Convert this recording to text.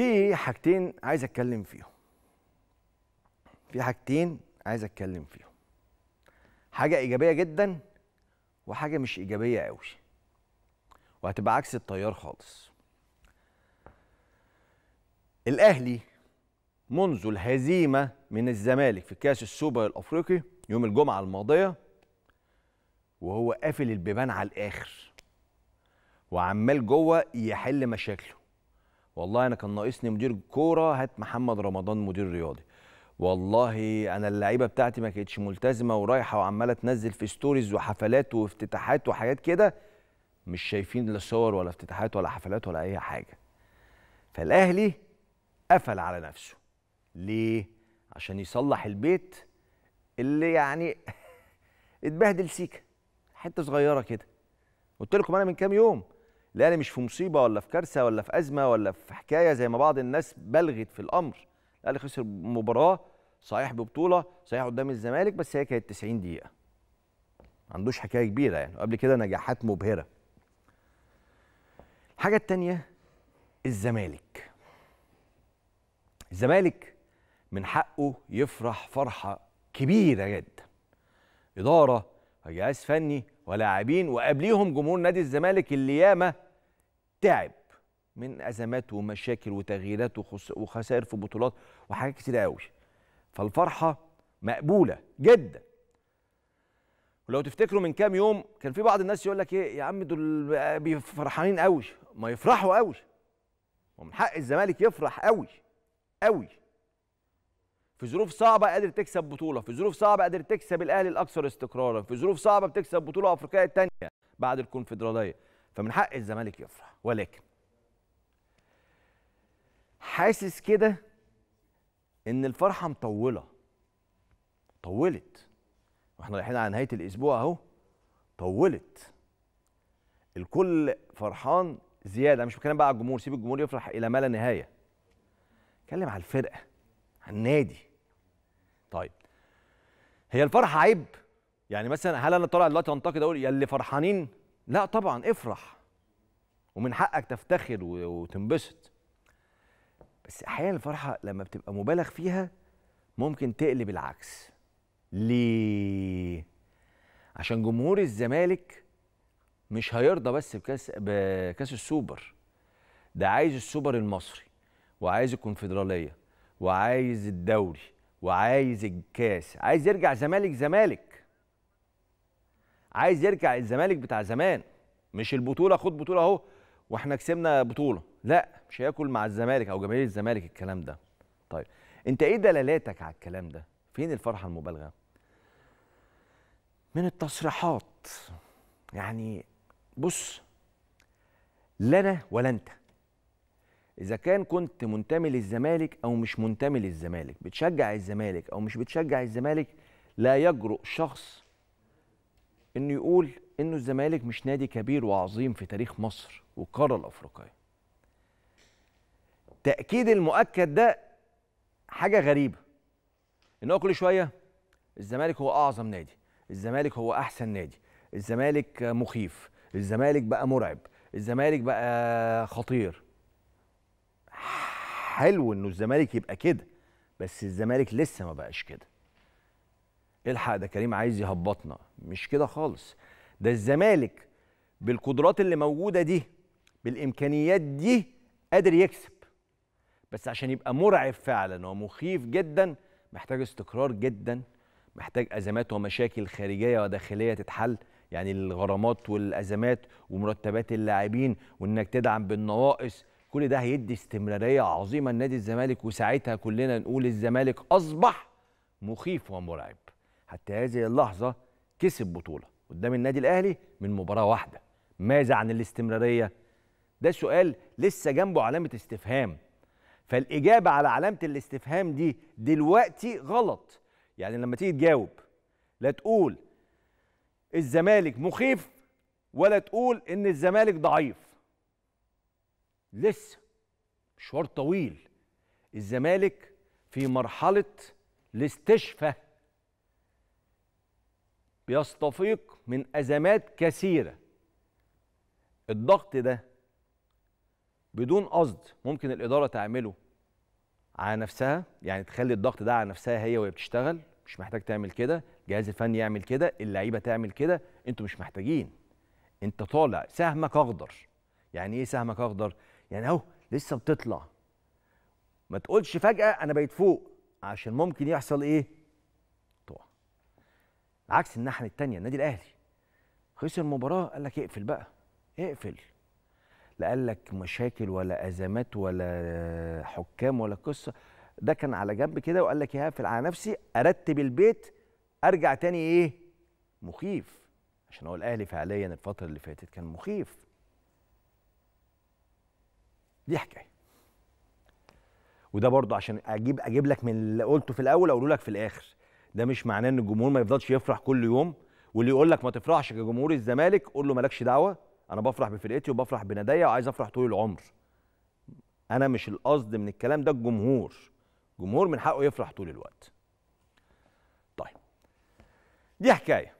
في حاجتين عايز اتكلم فيهم في حاجتين عايز اتكلم فيهم حاجه ايجابيه جدا وحاجه مش ايجابيه قوي وهتبقى عكس التيار خالص الاهلي منذ الهزيمه من الزمالك في كاس السوبر الافريقي يوم الجمعه الماضيه وهو قافل البيبان على الاخر وعمال جوه يحل مشاكله والله انا كان ناقصني مدير كوره هات محمد رمضان مدير رياضي والله انا اللعيبه بتاعتي ما كانتش ملتزمه ورايحه وعماله تنزل في ستوريز وحفلات وافتتاحات وحاجات كده مش شايفين لا صور ولا افتتاحات ولا حفلات ولا اي حاجه فالاهلي قفل على نفسه ليه عشان يصلح البيت اللي يعني اتبهدل سيكه حته صغيره كده قلت لكم انا من كام يوم لا انا مش في مصيبه ولا في كارثه ولا في ازمه ولا في حكايه زي ما بعض الناس بلغت في الامر الاهلي خسر مباراه صحيح ببطوله صحيح قدام الزمالك بس هي كانت 90 دقيقه ما عندوش حكايه كبيره يعني قبل كده نجاحات مبهره الحاجه الثانيه الزمالك الزمالك من حقه يفرح فرحه كبيره جدا اداره جهاز فني ولاعبين وقبليهم جمهور نادي الزمالك اللي ياما تعب من ازمات ومشاكل وتغييرات وخسائر في بطولات وحاجات كتير قوي فالفرحه مقبوله جدا ولو تفتكروا من كام يوم كان في بعض الناس يقول لك ايه يا عم دول فرحانين قوي ما يفرحوا قوي ومن حق الزمالك يفرح قوي قوي في ظروف صعبه قادر تكسب بطوله في ظروف صعبه قادر تكسب الاهلي الاكثر استقرارا في ظروف صعبه بتكسب بطوله افريقيه الثانيه بعد الكونفدراليه فمن حق الزمالك يفرح ولكن حاسس كده ان الفرحه مطوله طولت واحنا رايحين على نهايه الاسبوع اهو طولت الكل فرحان زياده مش بتكلم بقى على الجمهور سيب الجمهور يفرح الى ما لا نهايه اتكلم على الفرقه على النادي طيب هي الفرحه عيب يعني مثلا هل انا طالع دلوقتي انتقد اقول يا اللي فرحانين لا طبعا افرح ومن حقك تفتخر وتنبسط بس احيانا الفرحه لما بتبقى مبالغ فيها ممكن تقلب العكس ليه عشان جمهور الزمالك مش هيرضى بس بكاس بكاس السوبر ده عايز السوبر المصري وعايز الكونفدراليه وعايز الدوري وعايز الكاس عايز يرجع زمالك زمالك عايز يرجع الزمالك بتاع زمان مش البطوله خد بطوله اهو واحنا كسبنا بطوله لا مش هياكل مع الزمالك او جماهير الزمالك الكلام ده طيب انت ايه دلالاتك على الكلام ده فين الفرحه المبالغه من التصريحات يعني بص لا انا ولا انت اذا كان كنت منتمي للزمالك او مش منتمي للزمالك بتشجع الزمالك او مش بتشجع الزمالك لا يجرؤ شخص انه يقول انه الزمالك مش نادي كبير وعظيم في تاريخ مصر والقاره الافريقيه تاكيد المؤكد ده حاجه غريبه ان هو كل شويه الزمالك هو اعظم نادي الزمالك هو احسن نادي الزمالك مخيف الزمالك بقى مرعب الزمالك بقى خطير حلو انه الزمالك يبقى كده بس الزمالك لسه ما بقاش كده الحق ده كريم عايز يهبطنا مش كده خالص ده الزمالك بالقدرات اللي موجوده دي بالامكانيات دي قادر يكسب بس عشان يبقى مرعب فعلا ومخيف جدا محتاج استقرار جدا محتاج ازمات ومشاكل خارجيه وداخليه تتحل يعني الغرامات والازمات ومرتبات اللاعبين وانك تدعم بالنواقص كل ده هيدي استمراريه عظيمه لنادي الزمالك وساعتها كلنا نقول الزمالك اصبح مخيف ومرعب حتى هذه اللحظه كسب بطوله قدام النادي الاهلي من مباراه واحده ماذا عن الاستمراريه ده سؤال لسه جنبه علامه استفهام فالاجابه على علامه الاستفهام دي دلوقتي غلط يعني لما تيجي تجاوب لا تقول الزمالك مخيف ولا تقول ان الزمالك ضعيف لسه مشوار طويل الزمالك في مرحله الاستشفاء بيستفيق من ازمات كثيره الضغط ده بدون قصد ممكن الاداره تعمله على نفسها يعني تخلي الضغط ده على نفسها هي وهي بتشتغل مش محتاج تعمل كده الجهاز الفني يعمل كده اللعيبه تعمل كده انتوا مش محتاجين انت طالع سهمك اخضر يعني ايه سهمك اخضر يعني اهو لسه بتطلع ما تقولش فجاه انا بقيت فوق عشان ممكن يحصل ايه تقع عكس الناحيه الثانيه النادي الاهلي خسر مباراه قال لك اقفل بقى اقفل لا قال لك مشاكل ولا ازمات ولا حكام ولا قصه ده كان على جنب كده وقال لك هقفل على نفسي ارتب البيت ارجع تاني ايه مخيف عشان هو الاهلي فعليا الفتره اللي فاتت كان مخيف دي حكايه وده برضو عشان اجيب اجيب لك من اللي قلته في الاول اقوله لك في الاخر ده مش معناه ان الجمهور ما يفضلش يفرح كل يوم واللي يقول لك ما تفرحش كجمهور الزمالك قول له مالكش دعوه انا بفرح بفرقتي وبفرح بناديا وعايز افرح طول العمر انا مش القصد من الكلام ده الجمهور الجمهور من حقه يفرح طول الوقت طيب دي حكايه